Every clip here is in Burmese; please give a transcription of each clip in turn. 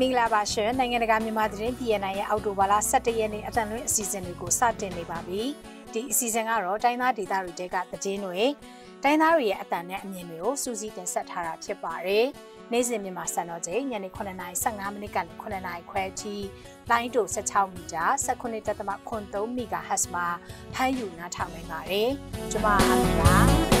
မင်္ဂလာပါရှင်နိုင်ငံတကာမြန်မာသတင်း PNN ရဲ့အောက်တိုဘာလ17ရက်နေ့အသံလွှင့်အစီအစဉ်တွေကိုစတင်နေပါပြီဒီအစီအစဉ်ကတော့တိုင်းသားဒေသတွေတဲကသတင်းတွေတိုင်းသားတွေရဲ့အသံနဲ့အမြင်တွေကိုစူးစီးတင်ဆက်ထားတာဖြစ်ပါတယ်နေ့စဉ်မြန်မာစံတော်ချိန်ညနေ9:55မိနစ်ကနေ9:00ခွဲထိလိုင်းတူ16မီတာ19.3 MHz မှာဖမ်းယူနားထောင်နိုင်ပါတယ်ကျွန်မအားလုံးပါ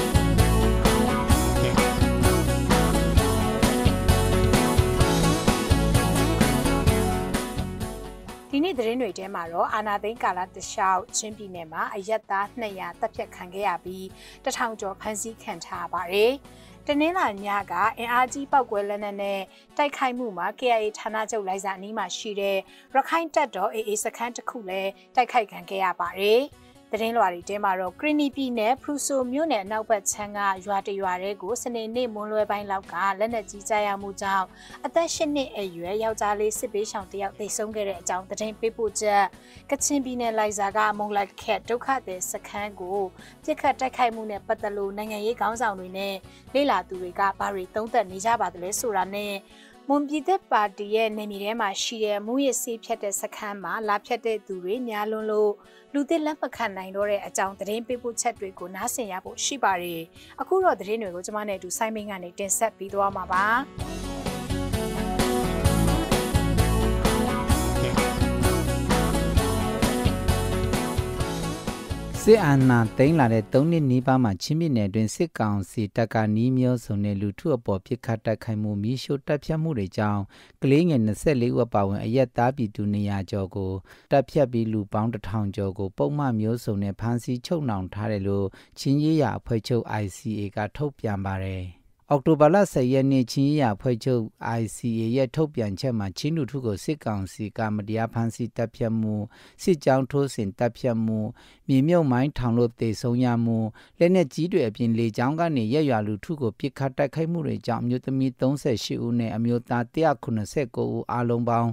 ဒီနေ့သတင်းတွေထဲမှာတော့အာနာသိန်းကာလာတခြားချင်းပြည်နယ်မှာအရက်သား200တပ်ဖြတ်ခံခဲ့ရပြီးတထောင်ကျော်ဖမ်းဆီးခံထားပါတယ်။တနင်္လာညကအင်အားကြီးပောက်ကွဲလက်နက်နဲ့တိုက်ခိုက်မှုမှာ KIA ဌာနချုပ်လိုက်စာအနီးမှာရှိတဲ့ရခိုင်တပ်တော် AA စခန်းတစ်ခုလည်းတိုက်ခိုက်ခံခဲ့ရပါတယ်။သတင်းလွှာတွေထဲမှာတော့ကရီနီပြည်နယ်ဖရူဆိုမြို့နယ်အနောက်ဘက်ခြမ်းကရွာတရွာတဲကိုစနေနေ့မွန်းလွဲပိုင်းလောက်ကလက်နက်ကြီးကြားရမှုကြောင့်အသက်၈နှစ်အရွယ်ယောက်ျားလေးစစ်ပေးဆောင်တယောက်ထိဆုံးခဲ့တဲ့အကြောင်းသတင်းပေးပို့ချက်ကချင်ပြည်နယ်လိုက်စာကမုံလိုက်ခက်ဒုက္ခသည်စခန်းကိုပြစ်ခတ်တိုက်ခိုက်မှုနဲ့ပတ်သက်လို့နိုင်ငံရေးခေါင်းဆောင်တွေနဲ့လေလာသူတွေကဘာတွေသုံးသပ်နေကြပါသလဲဆိုတာနဲ့မွန်ပြည်သက်ပါတီရဲ့နေပြည်တော်မှာရှိတဲ့မူရစေးဖြတ်တဲ့စခန်းမှာလာဖြတ်တဲ့သူတွေများလွန်းလို့လူသစ်လက်မခံနိုင်တော့တဲ့အကြောင်းသတင်းပေးပို့ချက်တွေကိုနားဆင်ရဖို့ရှိပါတယ်။အခုတော့သတင်းတွေကိုကျွန်မနဲ့အတူဆိုင်းမင်းကနေတင်ဆက်ပေးသွားမှာပါ။စစ်အာဏာသိမ်းလာတဲ့၃နှစ်နီးပါးမှာချင်းမြစ်နယ်အတွင်းစစ်ကောင်စီတပ်ကနီးမျိုးစုံနဲ့လူထုအပေါ်ပစ်ခတ်တိုက်ခိုက်မှုမိရှို့တပ်ဖြတ်မှုတွေကြောင့်ကလေးငယ်24ဦးအပါအဝင်အရက်သားပြည်သူ200ကျော်ကိုတပ်ဖြတ်ပြီးလူပေါင်း1000ကျော်ကို ပုံမှန်မျိုးစုံနဲ့ဖမ်းဆီးချုပ်နှောင်ထားတယ်လို့ချင်းရရအဖွဲ့ချုပ် ICA ကထုတ်ပြန်ပါတယ်။အောက်တိုဘာလ10ရက်နေ့ချင်းရဖွဲ့ချုပ် ICA ရဲ့ထုတ်ပြန်ချက်မှာချင်းလူထုကိုစစ်ကောင်စီကမတရားဖမ်းဆီးတပ်ဖြတ်မှုစစ်ကြောင်းထိုးစစ်တပ်ဖြတ်မှုမြေမြုပ်မိုင်းထောင်လို့တေဆုံးရမှုလက်နက်ကြီးတွေအပြင်လေကြောင်းကနေရက်ရွာလူထုကိုပစ်ခတ်တိုက်ခိုက်မှုတွေကြောင့်အမျိုးသမီး38ဦးနဲ့အမျိုးသား189ဦးအလုံးပေါင်း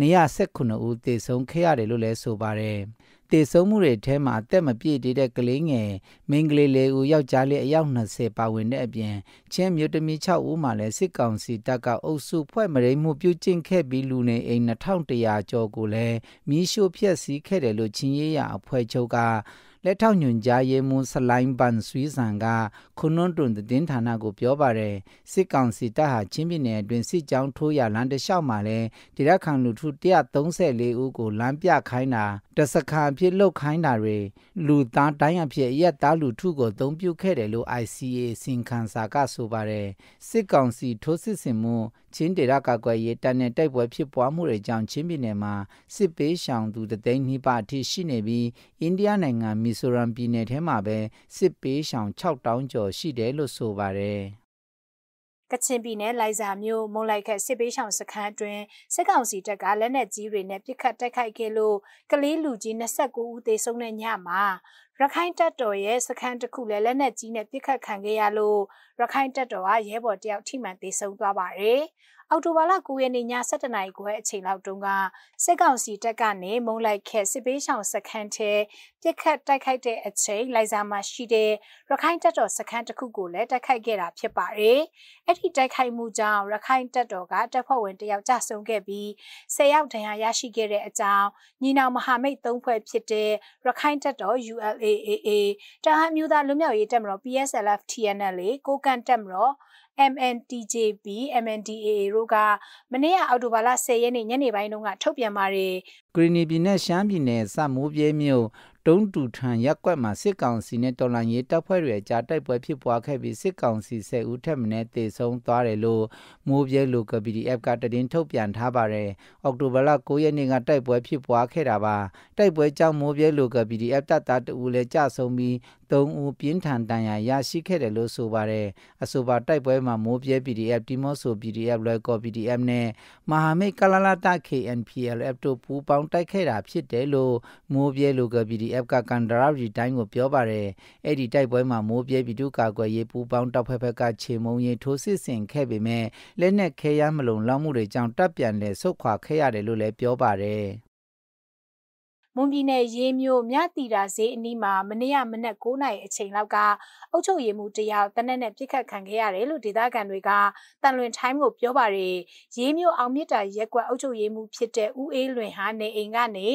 219ဦးတေဆုံးခဲ့ရတယ်လို့လည်းဆိုပါတယ်။တည်ဆုံးမှုတွေထဲမှာအသက်မပြည့်သေးတဲ့ကလေးငယ်မိန်းကလေးလေးဦးယောက်ျားလေးအယောက်20ပါဝင်တဲ့အပြင် ချင်းမျိုးသမီး6ဦးမှလည်းစစ်ကောင်စီတပ်ကအုပ်စုဖွဲ့မရိမှုပြုကျင့်ခဲ့ပြီးလူနေအိမ်2100ကျော်ကိုလည်းမီးရှို့ဖျက်ဆီးခဲ့တယ်လို့ချင်းရရအဖွဲ့ချုပ်ကလက်ထောက်ညွန်ကြားရေးမှူးဆလိုင်းဘန်ဆွီဆန်ကခုနွန်တွန်တင်ဌာနကိုပြောပါတယ်စစ်ကောင်စီတပ်ဟာချင်းပြည်နယ်အတွင်းစစ်ကြောင်းထိုးရလမ်းတစ်လျှောက်မှာလဲဒေသခံလူထု134ဦးကိုလမ်းပြခိုင်းတာတစခါအဖြစ်လှုပ်ခိုင်းတာတွေလူသားတိုင်းအဖြစ်ရက်သားလူထုကိုသုံးပြုခဲ့တယ်လို့ ICA စင်ခန်းစာကဆိုပါတယ်စစ်ကောင်စီထိုးစစ်ဆင်မှုချင်းဒေရကကွယ်ရေးတန်တဲ့တိုက်ပွဲဖြစ်ပွားမှုတွေကြောင့်ချင်းပြည်နယ်မှာစစ်ပေးရှောင်သူတသိန်းနှိပါအထိရှိနေပြီးအိန္ဒိယနိုင်ငံမီဇိုရမ်ပြည်နယ်ထဲမှာပဲစစ်ပေးရှောင်6000ကျော်ရှိတယ်လို့ဆိုပါတယ်ကချင်ပြည်နယ်လိုင်ဇာမြို့မုံလိုက်ခက်စစ်ပေးဆောင်စခန်းအတွင်းစစ်ကောင်စီတပ်ကလက်နက်ကြီးတွေနဲ့ပစ်ခတ်တိုက်ခိုက်ခဲ့လို့ကလေးလူကြီး29ဦးသေဆုံးတဲ့ညမှာရခိုင်တပ်တော်ရဲ့စခန်းတစ်ခုလည်းလက်နက်ကြီးနဲ့ပစ်ခတ်ခံခဲ့ရလို့ရခိုင်တပ်တော်ကရဲဘော်တယောက်ထိမှန်သေဆုံးသွားပါတယ်။အောက်တိုဘာလ9ရက်နေ့ည7:00နာရီခွဲအချိန်လောက်တုန်းကစစ်ကောင်စီတပ်ကနေမုံလိုက်ခဲစစ်ပေးဆောင်စခန်းထဲပြစ်ခတ်တိုက်ခိုက်တဲ့အချိန်လိုက်စာမှာရှိတဲ့ရခိုင်တပ်တော်စခန်းတစ်ခုကိုလည်းတိုက်ခိုက်ခဲ့တာဖြစ်ပါတယ်။အဲ့ဒီတိုက်ခိုက်မှုကြောင့်ရခိုင်တပ်တော်ကတပ်ဖွဲ့ဝင်တယောက်ကြဆုံးခဲ့ပြီး10ယောက်ဒဏ်ရာရရှိခဲ့တဲ့အကြောင်းညီနောင်မဟာမိတ်၃ဖွဲ့ဖြစ်တဲ့ရခိုင်တပ်တော် ULAAA တဟမ်းမျိုးသားလူမျိုးရေးတပ်မတော် PSLF TNL ကိုကန့်တပ်မတော် MNTJB MNDAA တို့ကမနေ့ကအောက်တိုဘာလ10ရက်နေ့ညနေပိုင်းတုန်းကထုတ်ပြန်ပါတယ်။ဂရနီပြည်နဲ့ရှမ်းပြည်နယ်စမိုးပြဲမြို့တုံးတူထန်ရက်ကွက်မှာစစ်ကောင်စီနဲ့တော်လှန်ရေးတပ်ဖွဲ့တွေအကြားတိုက်ပွဲဖြစ်ပွားခဲ့ပြီးစစ်ကောင်စီ10ဦးထက်မနည်းသေဆုံးသွားတယ်လို့မိုးပြဲလိုက PDF ကတင်ထုတ်ပြန်ထားပါတယ်။အောက်တိုဘာလ9ရက်နေ့ကတိုက်ပွဲဖြစ်ပွားခဲ့တာပါ။တိုက်ပွဲကြောင့်မိုးပြဲလိုက PDF တပ်သားတအူလည်းကြဆုံးပြီး3ဦးပြင်းထန်ဒဏ်ရာရရှိခဲ့တယ်လို့ဆိုပါတယ်အဆိုပါတိုက်ပွဲမှာမိုးပြဲ PDF တီမော့ဆို PDF လွယ်ကော် PDF နဲ့မဟာမိတ်ကလလာတာ KNPLF တို့ပူးပေါင်းတိုက်ခဲ့တာဖြစ်တယ်လို့မိုးပြဲလူက PDF ကကန်ဒရာရီတိုင်းကိုပြောပါတယ်အဲ့ဒီတိုက်ပွဲမှာမိုးပြဲပြည်သူ့ကာကွယ်ရေးပူးပေါင်းတပ်ဖွဲ့ဘက်ကခြေမုံရင်ထိုးစစ်ဆင်ခဲ့ပေမဲ့လက်နက်ခဲယမ်းမလုံလောက်မှုတွေကြောင့်တပ်ပြန်လည်ဆုတ်ခွာခဲ့ရတယ်လို့လည်းပြောပါတယ်မွန်ပြည်နယ်ရေးမြို့မြတီတာဈေးအနီးမှာမနေ့ကမနက်9နာရီအချိန်လောက်ကအုပ်ချုပ်ရေးမှူးတယောက်တနက်နဲ့ပြစ်ခတ်ခံခဲ့ရတယ်လို့ဒေသခံတွေကတန်လွင်ထိုင်းကိုပြောပါတယ်ရေးမြို့အောင်မြစ်တာရက်ကွက်အုပ်ချုပ်ရေးမှူးဖြစ်တဲ့ဦးအေးလွင်ဟာနေအိမ်ကနေ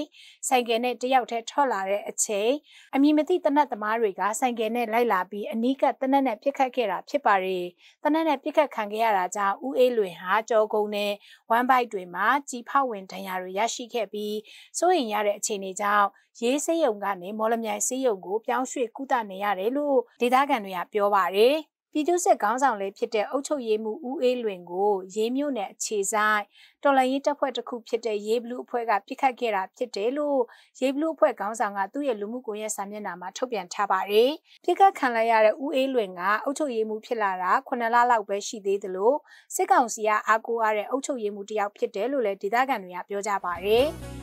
ဆိုင်ကယ်နဲ့တယောက်တည်းထွက်လာတဲ့အချိန်အမည်မသိတနက်သမားတွေကဆိုင်ကယ်နဲ့လိုက်လာပြီးအနီးကတနက်နဲ့ပြစ်ခတ်ခဲ့တာဖြစ်ပါတယ်တနက်နဲ့ပြစ်ခတ်ခံခဲ့ရတာကြောင့်ဦးအေးလွင်ဟာကြောကုန်းနဲ့ဝမ်ဘိုက်တွေမှာကြီးဖောက်ဝင်ဒဏ်ရာတွေရရှိခဲ့ပြီးစိုးရိမ်ရတဲ့အခြေအနေကြောင့်ရေးစေးရုံကနေမော်လမြိုင်စေးရုံကိုပြောင်းရွှေ့ကုသနေရတယ်လို့ဒေသခံတွေကပြောပါတယ်။ပြည်သူစစ်ခေါင်းဆောင်လေးဖြစ်တဲ့အုပ်ချုပ်ရေးမှူးဦးအေးလွင်ကိုရေးမြို့နယ်အခြေဆိုင်တော်လှန်ရေးတပ်ဖွဲ့တစ်ခုဖြစ်တဲ့ရေးဘလူးအဖွဲ့ကပြစ်ခတ်ခဲ့တာဖြစ်တယ်လို့ရေးဘလူးအဖွဲ့ခေါင်းဆောင်ကသူ့ရဲ့လူမှုကွန်ရက်စာမျက်နှာမှာထုတ်ပြန်ထားပါတယ်။ပြစ်ခတ်ခံလိုက်ရတဲ့ဦးအေးလွင်ကအုပ်ချုပ်ရေးမှူးဖြစ်လာတာ9လလောက်ပဲရှိသေးတယ်လို့စစ်ကောင်စီကအားကိုးရတဲ့အုပ်ချုပ်ရေးမှူးတယောက်ဖြစ်တယ်လို့လည်းဒေသခံတွေကပြောကြပါတယ်။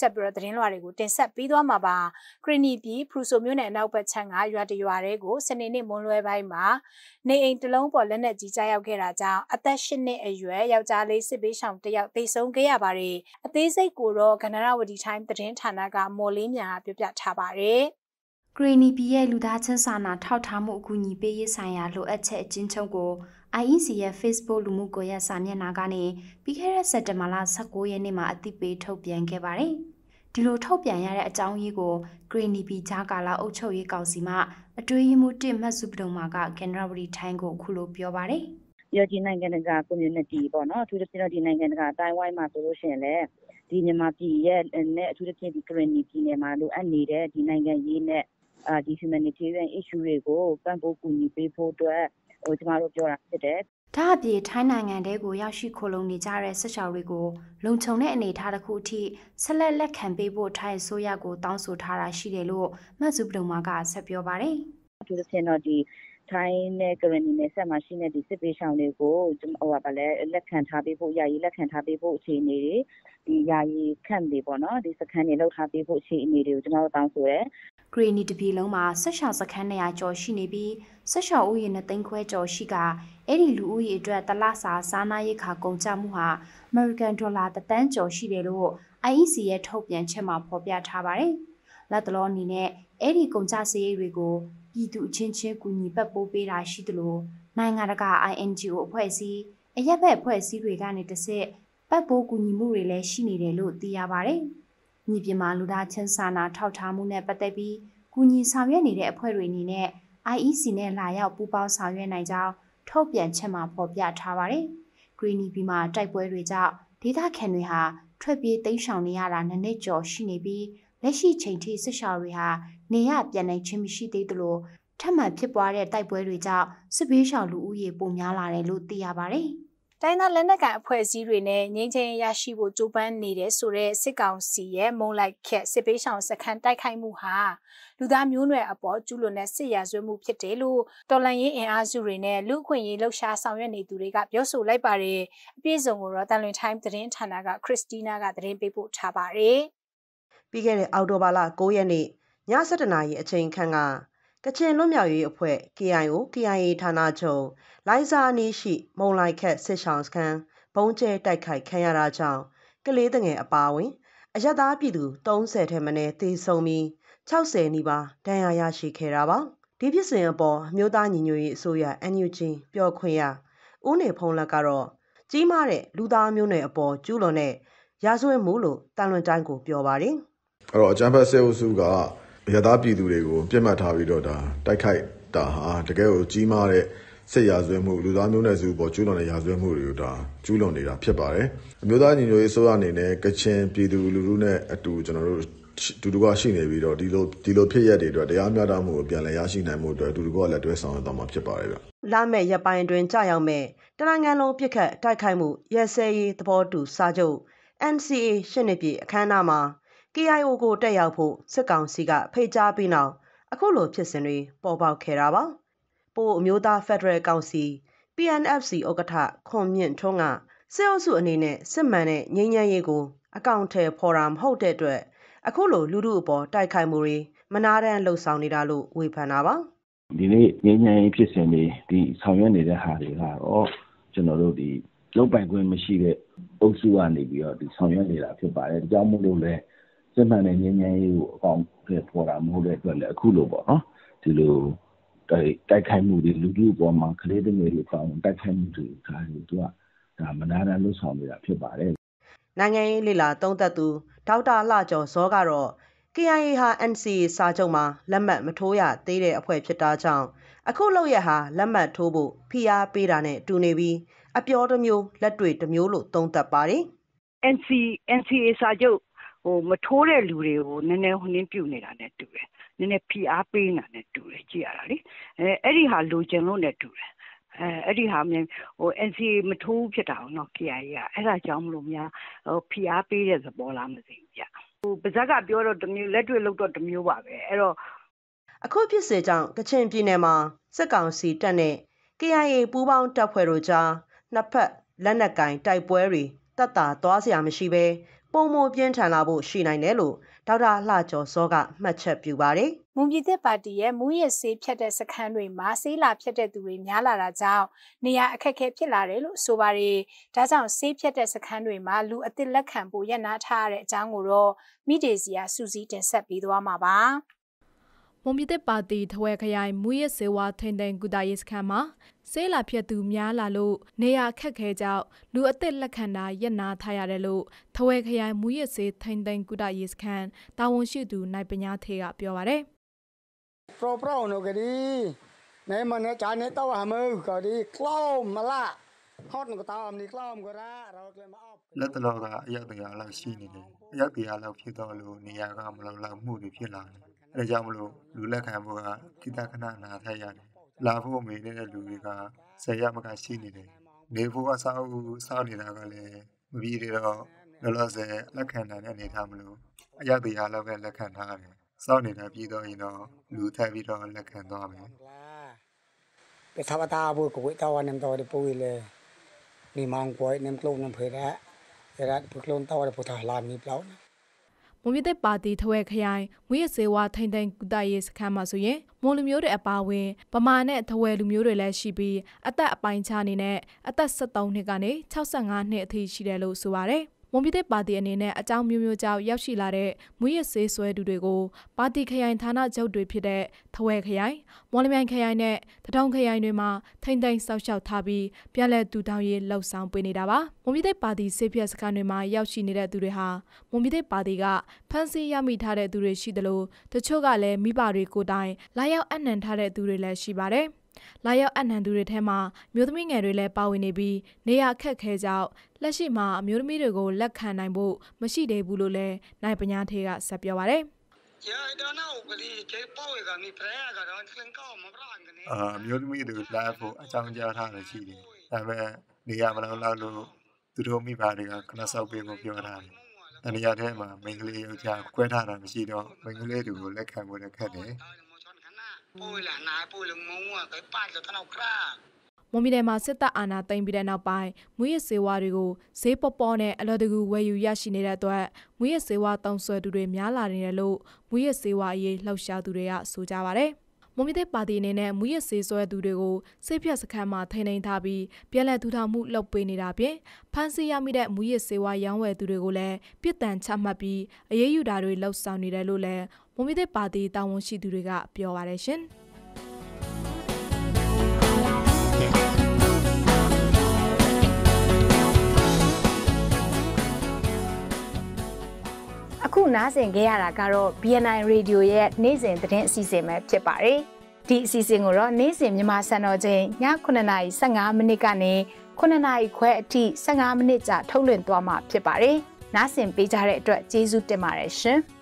ဘူးဆက်ပြီးတော့သတင်းလွှာတွေကိုတင်ဆက်ပေးသွားမှာပါခရနီပြည်ဖရူဆိုမြို့နယ်အနောက်ဘက်ခြမ်းကရွာတရွာတွေကိုစနေနေ့မွန်းလွဲပိုင်းမှာနေအိမ်တစ်လုံးပေါ်လက်နက်ကြီးကြားရောက်ခဲ့တာကြောင့်အသက်၈နှစ်အရွယ်ယောက်ျားလေးစစ်ပေးဆောင်တယောက်သေဆုံးခဲ့ရပါတယ်အသေးစိတ်ကိုတော့ကန္နရဝတီတိုင်းသတင်းဌာနကမော်လေးမြန်ကပြောပြထားပါတယ်ဂရီနီပြည်ရဲ့လူသားချင်းစာနာထောက်ထားမှုအကူအညီပေးရေးဆိုင်ရာလိုအပ်ချက်အချင်းချုပ်ကို IEC ရဲ့ Facebook လူမှုကွန်ရက်စာမျက်နှာကနေပြီးခဲ့တဲ့စက်တင်ဘာလ19ရက်နေ့မှာအသိပေးထုတ်ပြန်ခဲ့ပါတယ်။ဒီလိုထုတ်ပြန်ရတဲ့အကြောင်းရင်းကို Greeny B ဂျာကာလာအုပ်ချုပ်ရေးကောင်စီမှအတွေ့အမှုတစ်မှတ်စုပဒုံမှာကကန်နရီထိုင်းကိုခုလိုပြောပါတယ်။ပြည်ကြီးနိုင်ငံတကာ community ပေါ့နော်အထူးသဖြင့်တော့ဒီနိုင်ငံတကာအတိုင်းဝိုင်းမှာဆိုလို့ရှိရင်လည်းဒီမြန်မာပြည်ရဲ့နဲ့အထူးသဖြင့်ဒီ Greeny ပြည်နယ်မှာလိုအပ်နေတဲ့ဒီနိုင်ငံရေးနဲ့အာဒီ humanitarian issue တွေကိုပံ့ပိုးကူညီပေးဖို့အတွက်ဟိုကျမတို့ပြောတာဖြစ်တယ်။ဒါအပြင်ထိုင်းနိုင်ငံတဲကိုရောက်ရှိခိုလုံနေကြတဲ့ဆက်ရှောက်တွေကိုလုံခြုံတဲ့အနေအထားတစ်ခုအထိဆက်လက်လက်ခံပေးဖို့ထိုင်းအစိုးရကိုတောင်းဆိုထားတာရှိတယ်လို့မတ်စုပဒုံမကဆက်ပြောပါတယ်။အထူးသဖြင့်တော့ဒီထိုင်းနဲ့ကရဏီနဲ့ဆက်မှာရှိတဲ့ဒီစစ်ပေးဆောင်တွေကိုဟိုပါလဲလက်ခံထားပေးဖို့ယာယီလက်ခံထားပေးဖို့အခြေအနေတွေဒီယာယီခန့်တွေပေါ့နော်ဒီစခန်းတွေလောက်ထားပေးဖို့အခြေအနေတွေကိုကျွန်တော်တို့တောင်းဆိုရဲဂရီနီတပြည်လုံးမှာဆက်ရှောက်စခန်း100ကျော်ရှိနေပြီးဆက်ရှောက်ဥယျာဉ်နဲ့သိန်းခွဲကျော်ရှိကအဲ့ဒီလူဦးရေအတွက်တလစာစားနာရိတ်ခါကုန်ကျမှုဟာ American Dollar တသန်းကျော်ရှိတယ်လို့ IEC ရဲ့ထုတ်ပြန်ချက်မှာဖော်ပြထားပါတယ်။လက်တလောအနေနဲ့အဲ့ဒီကုန်ကျစရိတ်တွေကိုပြည်သူအချင်းချင်းကူညီပတ်ပိုးပေးတာရှိသလိုနိုင်ငံတကာ INGO အဖွဲ့အစည်းအရက်ဘက်အဖွဲ့အစည်းတွေက နေတဆင့်ပတ်ပိုးကူညီမှုတွေလည်းရှိနေတယ်လို့သိရပါတယ်။မြေပြင်မှာလူသားချင်းစာနာထောက်ထားမှုနဲ့ပတ်သက်ပြီးကူညီဆောင်ရွက်နေတဲ့အဖွဲ့တွေအနေနဲ့ IEC နဲ့လာရောက်ပူးပေါင်းဆောင်ရွက်နိုင်ကြောင်းထုတ်ပြန်ချက်မှာဖော်ပြထားပါတယ်။ Greeny ပြည်မှာတိုက်ပွဲတွေကြောင့်ဒေသခံတွေဟာထွက်ပြေးတိမ်းရှောင်နေရတာနှစ်နှစ်ကျော်ရှိနေပြီးလက်ရှိချိန်ထိစစ်ရှောင်တွေဟာနေရပြန်နိုင်ခြင်းမရှိသေးသလိုထပ်မံဖြစ်ပွားတဲ့တိုက်ပွဲတွေကြောင့်စစ်ဘေးရှောင်လူဦးရေပိုများလာတယ်လို့သိရပါတယ်။တိုင်းသားလက်နက်ကိုင်အဖွဲ့အစည်းတွေနဲ့ငြိမ်းချမ်းရရှိဖို့ကြိုးပမ်းနေတဲ့ဆိုတဲ့စစ်ကောင်စီရဲ့မုံလိုက်ခက်စစ်ပေးဆောင်စခန်းတိုက်ခိုက်မှုဟာလူသားမျိုးနွယ်အပေါ်ကျူးလွန်တဲ့စစ်ရာဇဝတ်မှုဖြစ်တယ်လို့တော်လန်ရေးအင်အားစုတွေနဲ့လူ့အခွင့်အရေးလှုပ်ရှားဆောင်ရွက်နေသူတွေကပြောဆိုလိုက်ပါတယ်အပြည့်စုံကိုတော့တန်လွင် time သတင်းဌာနကခရစ်စတီးနားကသတင်းပေးပို့ထားပါတယ်ပြီးခဲ့တဲ့အောက်တိုဘာလ9ရက်နေ့ည7:00နာရီအချိန်ခန့်ကကချင်လွတ်မြောက်ရေးအဖွဲ့ KIO KIA ဌာနချုပ်လိုင်ဇာအနီးရှိ မုံလိုင်ခက်စစ်ရှောင်စခန်းဘုံကျဲတိုက်ခိုက်ခံရတာကြောင့်ကလေးငယ်အပါအဝင်အရသာပြည်သူ30ထဲမှနည်းသေဆုံးပြီး60နီးပါးဒဏ်ရာရရှိခဲ့တာပါဒီဖြစ်စဉ်အပေါ် မြို့သားညီညွတ်ရေးအစိုးရ NUG ပြောခွင့်ရဦးနေဖုံးလက်ကတော့ကြီးမားတဲ့လူသားမျိုးနွယ်အပေါ်ကျူးလွန်တဲ့ရာဇဝတ်မှုလို့တန်လွန်တိုင်းကိုပြောပါတယ်အဲ့တော့အချမ်းဖတ်ဆဲအုပ်စုကရသားပြည်သူတွေကိုပြစ်မှတ်ထားပြီးတော့ဒါတိုက်ခိုက်တာဟာတကယ်ကိုကြီးမားတဲ့စစ်ရာဇဝဲမှုလူသားမျိုးနွယ်စုပေါ်ကျူးလွန်တဲ့ရာဇဝဲမှုတွေကိုဒါကျူးလွန်နေတာဖြစ်ပါတယ်။အမျိုးသားညီညွတ်ရေးအစိုးရအနေနဲ့ကချင်ပြည်သူလူထုနဲ့အတူကျွန်တော်တို့တူတူကရှိနေပြီးတော့ဒီလိုဒီလိုဖြစ်ရက်တွေအတွက်တရားမျှတမှုကိုပြန်လည်ရရှိနိုင်မှုအတွက်တူတူကလက်တွဲဆောင်ရွက်သွားမှာဖြစ်ပါတယ်ဗျ။လာမယ့်ရက်ပိုင်းတွင်ကြာရောက်မယ့်တရငံလုံးပြစ်ခတ်တိုက်ခိုက်မှုရဲစဲရေးသဘောတူစာချုပ် NCA ရှစ်နှစ်ပြည့်အခမ်းအနားမှာ KIO ကိုတက်ရောက်ဖို့စစ်ကောင်စီကဖိတ်ကြားပြီးနောက်အခုလိုဖြစ်စဉ်တွေပေါ်ပေါက်ခဲ့တာပါ။ပို့အမျိုးသားဖက်ဒရယ်ကောင်စီ PNFC ဥက္ကဋ္ဌခွန်မြင့်ထွန်းကစစ်အုပ်စုအနေနဲ့စစ်မှန်တဲ့ငြိမ်းချမ်းရေးကိုအကောင့်ထဲပေါ်တာမဟုတ်တဲ့အတွက်အခုလိုလူမှုအပေါ်တိုက်ခိုက်မှုတွေမနာတမ်းလှုပ်ဆောင်နေတာလို့ဝေဖန်တာပါ။ဒီနေ့ငြိမ်းချမ်းရေးဖြစ်စဉ်တွေဒီဆောင်ရွက်နေတဲ့ဟာတွေကတော့ကျွန်တော်တို့ဒီလုံပိုင်ခွင့်မရှိတဲ့အုပ်စုကနေပြီးတော့ဒီဆောင်ရွက်နေတာဖြစ်ပါတယ်။ဒါကြောင့်မို့လို့လည်းစစ်မှန်တဲ့ငြိမ်းချမ်းရေးကိုအကောင်အထည်ဖော်တာမဟုတ်တဲ့အတွက်လည်းအခုလိုပေါ့နော်ဒီလိုတိုက်ခိုက်မှုတွေလူကြီးအပေါ်မှာကလေးတငယ်တွေပေါင်းတိုက်ခိုက်မှုတွေဒါတွေသူကဒါမနာတာလှုပ်ဆောင်နေတာဖြစ်ပါတယ်နိုင်ငံရေးလေလာတုံးသက်သူဒေါက်တာလှကျော်ဇောကတော့ KIA ဟာ NCA စာချုပ်မှာလက်မှတ်မထိုးရသေးတဲ့အဖွဲ့ဖြစ်တာကြောင့်အခုလောက်ရဟာလက်မှတ်ထိုးဖို့ဖိအားပေးတာနဲ့တူနေပြီးအပြောတစ်မျိုးလက်တွေတစ်မျိုးလို့သုံးသပ်ပါတယ် NC NCA စာချုပ်ဟိုမထိုးတဲ့လူတွေကိုနည်းနည်းဟိုနင်းပြုတ်နေတာနဲ့တူတယ်နည်းနည်းဖိအားပေးနေတာနဲ့တူတယ်ကြည့်ရတာလေအဲအဲ့ဒီဟာလိုချင်လို့နဲ့တူတယ်အဲအဲ့ဒီဟာမြန်ဟို NCA မထိုးဖြစ်တာအောင်တော့ KIA ကအဲ့ဒါကြောင့်မလို့များဟိုဖိအားပေးတဲ့သဘောလားမသိဘူးဗျဟိုပါဇက်ကပြောတော့တမျိုးလက်တွေ့လုပ်တော့တမျိုးပါပဲအဲ့တော့အခုဖြစ်စေကြောင့်ကချင်ပြည်နယ်မှာစစ်ကောင်စီတပ်နဲ့ KIA ပူးပေါင်းတပ်ဖွဲ့တို့ကြားနှစ်ဖက်လက်နက်ကင် တိုက်ပွဲတွေတပ်တာသွားစရာမရှိဘဲပုံမပြင်းထန်လာဖို့ရှိနိုင်တယ်လို့ဒေါက်တာလှကျော်စောကမှတ်ချက်ပြုပါတယ်။မွန်ပြည်သက်ပါတီရဲ့မူရစေးဖြတ်တဲ့စခန်းတွေမှာစေးလာဖြတ်တဲ့သူတွေများလာတာကြောင့်နေရာအခက်အခဲဖြစ်လာတယ်လို့ဆိုပါတယ်။ဒါကြောင့်စေးဖြတ်တဲ့စခန်းတွေမှာလူအသစ်လက်ခံဖို့ရပ်နားထားရတဲ့အကြောင်းကိုတော့မိဒေစီယာစူးစီးတင်ဆက်ပေးသွားမှာပါ။မွန်ပြည်သက်ပါတီထဝဲခရိုင်မူရစေဝါထိန်ထိန်ကုတရေးစခန်းမှာဆေးလာဖြတ်သူများလာလို့နေရာခက်ခဲကြောင့်လူအသက်လက်ခံတာရပ်နာထားရတယ်လို့ထဝဲခရိုင်မူရစေထိန်ထိန်ကုတရေးစခန်းတာဝန်ရှိသူနိုင်ပညာထေကပြောပါတယ်ပရောပရောနိုကဒီနေမနဲ့ဂျာနေတော့ဟမုကဒီကလောမလာခေါတ်နကတာအမနီကလောမကရာရောကလမအော့လက်တလောကအရောက်တရားလောက်ရှိနေတယ်အရောက်တရားလောက်ဖြစ်တော့လို့နေရာကမလောက်လောက်မှုတွေဖြစ်လာတယ်အဲဒါကြောင့်မလို့လူလက်ခံဖို့ကကိတခဏနာထက်ရတယ်လာဖို့မေနေတဲ့လူတွေကဆယ်ရမကရှိနေတယ်နေဖို့အဆောက်အဦစောင့်နေတာကလည်းမပြီးသေးတော့လောလောဆယ်လက်ခံနိုင်တဲ့အနေထားမလို့အရတရားလောက်ပဲလက်ခံထားရတယ်စောင့်နေတာပြီးတော့ရင်တော့လူထပ်ပြီးတော့လက်ခံသွားမယ်ပထမတာဘူကွေတာဝနမ်တော်ဒီပူလေနေမောင်ကွိုင်းနမ်ကလုံးနမ်ဖေရက်ရတ်ပုကလုံးတော်ဒီပုသာလာမီပလောက်မွန်ပြည်သက်ပါတီထဝဲခရိုင်မွေးရစေဝါထိန်ထိန်ကုတရေးစခန်းမှာဆိုရင်မွန်လူမျိုးတွေအပါအဝင်ဗမာနဲ့ထဝဲလူမျိုးတွေလည်းရှိပြီးအသက်အပိုင်းခြားအနေနဲ့အသက်73နှစ်ကနေ65နှစ်အထိရှိတယ်လို့ဆိုပါတယ်ဝန်ပြည်သစ်ပါတီအနေနဲ့အကြောင်းမျိုးမျိုးကြောင့်ရောက်ရှိလာတဲ့မွေးရဆေးဆွဲသူတွေကိုပါတီခရိုင်ဌာနချုပ်တွေဖြစ်တဲ့ထဝယ်ခရိုင်၊မော်လမြိုင်ခရိုင်နဲ့တထောင်ခရိုင်တွေမှာထိမ့်သိမ်းဆောက်ရှောက်ထားပြီးပြည်လဲတူတောင်းရေးလှုပ်ဆောင်ပေးနေတာပါ။ဝန်ပြည်သစ်ပါတီစေပြက်စခန်းတွေမှာရောက်ရှိနေတဲ့သူတွေဟာဝန်ပြည်သစ်ပါတီကဖမ်းဆီးရမိထားတဲ့သူတွေရှိသလိုတချို့ကလည်းမိဘတွေကိုတိုင်လာရောက်အနှံထားတဲ့သူတွေလည်းရှိပါတယ်။လာရောက်အနှံသူတွေထဲမှာမျိုးသမီးငယ်တွေလည်းပါဝင်နေပြီးနေရာအခက်ခဲကြောင့်လက်ရှိမှာအမျိုးသမီးတွေကိုလက်ခံနိုင်ဖို့မရှိသေးဘူးလို့လည်းနိုင်ပညာထေကဆက်ပြောပါတယ်အာမျိုးသမီးတွေလာဖို့အကြောင်းကြားထားတာရှိတယ်။ဒါပေမဲ့နေရာမလောက်လောက်လို့သူတို့မိဘတွေကခဏဆောက်ပေးဖို့ပြောထားတယ်။တနေရာထဲမှာမိန်းကလေးယောက်ျားကွဲထားတာမရှိတော့မိန်းကလေးတွေကိုလက်ခံဖို့လည်းခက်တယ်။ပိုးလာနာပိုးလုံးငုံကပတ်တော့တော့ခရာမွန်ပြည်နယ်မှာစစ်တပ်အာဏာသိမ်းပြီးတဲ့နောက်ပိုင်းမွေးရစေဝါတွေကိုဈေးပေါပေါနဲ့အလော်တကူဝယ်ယူရရှိနေတဲ့အတွက်မွေးရစေဝါတောင်ဆွဲသူတွေများလာနေတယ်လို့မွေးရစေဝါအရေးလှုပ်ရှားသူတွေကဆိုကြပါဗျ။မွန်ပြည်သက်ပါတီအနေနဲ့မူရစေဆွဲသူတွေကိုစိတ်ဖြတ်စခန်းမှာထိန်းသိမ်းထားပြီးပြည်လက်ထူထောင်မှုလုပ်ပေးနေတာဖြင့်ဖမ်းဆီးရမိတဲ့မူရစေဝါရောင်းဝယ်သူတွေကိုလည်းပြစ်ဒဏ်ချမှတ်ပြီးအရေးယူတာတွေလှုပ်ဆောင်နေတယ်လို့လည်းမွန်ပြည်သက်ပါတီတာဝန်ရှိသူတွေကပြောပါတယ်ရှင်။ခုနားဆင်ခဲ့ရတာကတော့ BNI Radio ရဲ့နေ့စဉ်သတင်းအစီအစဉ်ပဲဖြစ်ပါတယ်။ဒီအစီအစဉ်ကိုတော့နေ့စဉ်မြန်မာစံတော်ချိန်ည9:55မိနစ်ကနေ9:00ခွဲအထိ15မိနစ်ကြာထုတ်လွှင့်သွားမှာဖြစ်ပါတယ်။နားဆင်ပေးကြတဲ့အတွက်ကျေးဇူးတင်ပါတယ်ရှင်။